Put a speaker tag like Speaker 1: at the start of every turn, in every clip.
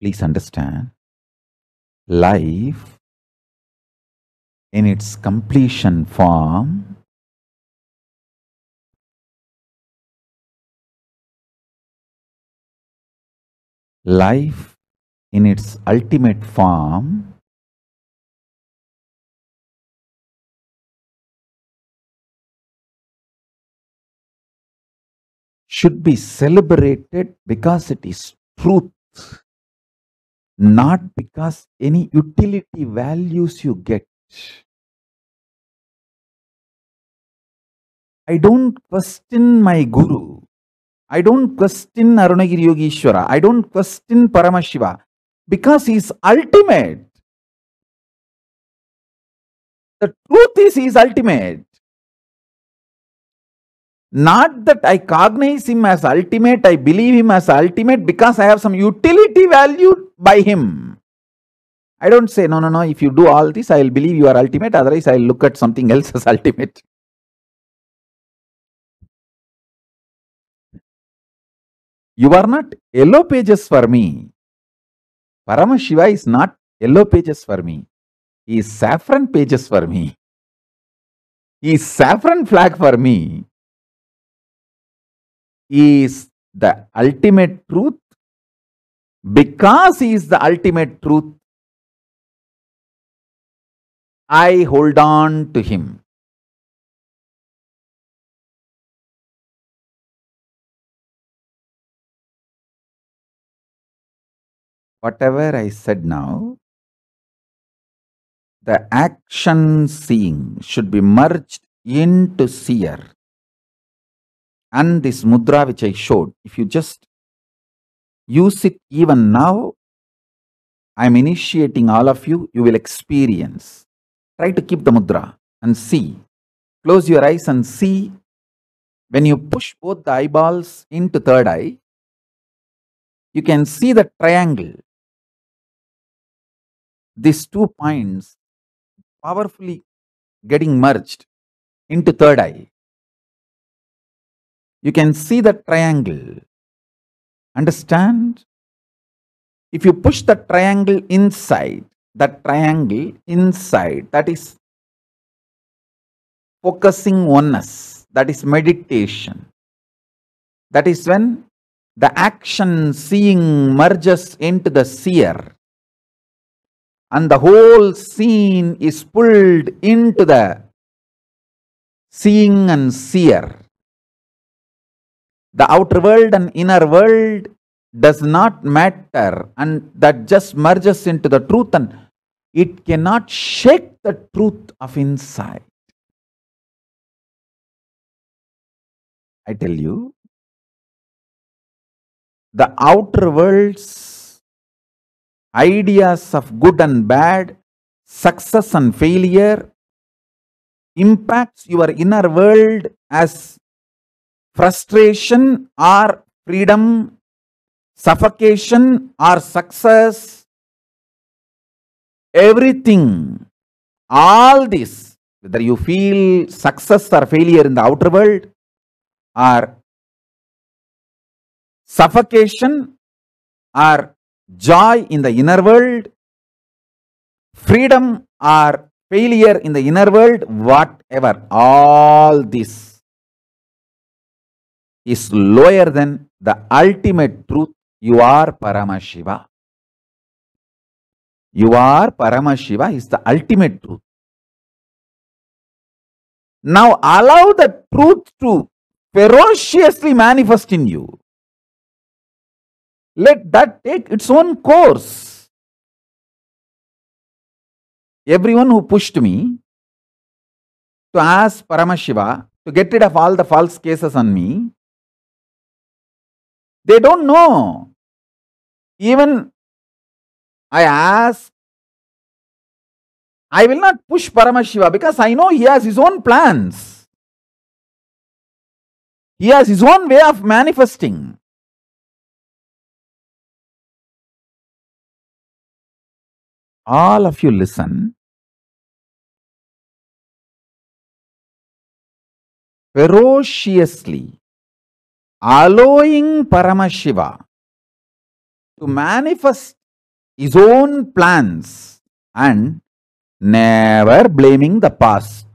Speaker 1: Please understand
Speaker 2: life in its completion form life in its ultimate form should be celebrated
Speaker 1: because it is truth not because any utility values you get. I don't question my Guru. I don't question Arunagiri Yogeshwara. I don't question Paramashiva because he is ultimate. The truth is he is ultimate. Not that I cognize him as ultimate, I believe him as ultimate because I have some utility value by him. I don't say, no, no, no, if you do all this, I will believe you are ultimate, otherwise I will look at something else as ultimate. You are not yellow pages for me. Paramashiva is not yellow pages for me. He is saffron pages for me. He is saffron flag for me is the ultimate truth. Because he is the ultimate truth, I hold on to him.
Speaker 2: Whatever I said now,
Speaker 1: the action seeing should be merged into seer and this mudra which I showed, if you just use it even now, I am initiating all of you, you will experience. Try to keep the mudra and see. Close your eyes and see. When you push both the eyeballs into third eye, you can see the triangle. These two points powerfully getting merged into third eye. You can see the triangle.
Speaker 2: Understand? If you push the triangle inside,
Speaker 1: that triangle inside, that is focusing oneness, that is meditation. That is when the action seeing merges into the seer and the whole scene is pulled into the seeing and seer. The outer world and inner world does not matter and that just merges into the truth and it cannot shake the truth of insight.
Speaker 2: I tell you,
Speaker 1: the outer world's ideas of good and bad, success and failure impacts your inner world as frustration or freedom, suffocation or success, everything, all this, whether you feel success or failure in the outer world or suffocation or joy in the inner world, freedom or failure in the inner world, whatever, all this is lower than the ultimate truth, you are Paramashiva. You are Paramashiva is the ultimate truth. Now allow the truth to ferociously manifest in you. Let that take its own course. Everyone who pushed me to ask Paramashiva to get rid of all the false cases on me they don't know. Even I ask,
Speaker 2: I will not push Paramashiva because I know he has his own plans. He has his own way of manifesting. All of you listen.
Speaker 1: ferociously allowing Paramashiva to manifest his own plans and never blaming the past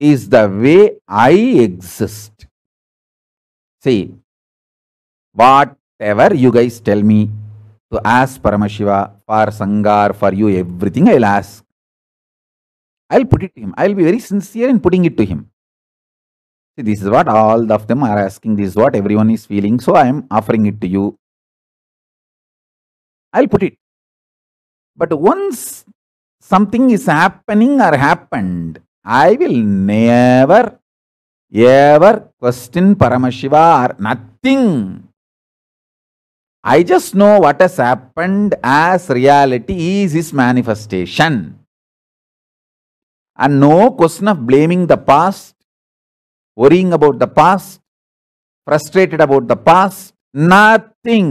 Speaker 1: is the way I exist. See, whatever you guys tell me to ask Paramashiva for Sangar, for you, everything I'll ask. I'll put it to him. I'll be very sincere in putting it to him. See, this is what all of them are asking. This is what everyone is feeling. So I am offering it to you. I'll put it. But once something is happening or happened, I will never ever question Paramashiva or nothing. I just know what has happened as reality is his manifestation. And no question of blaming the past, worrying about the past, frustrated about the past, nothing.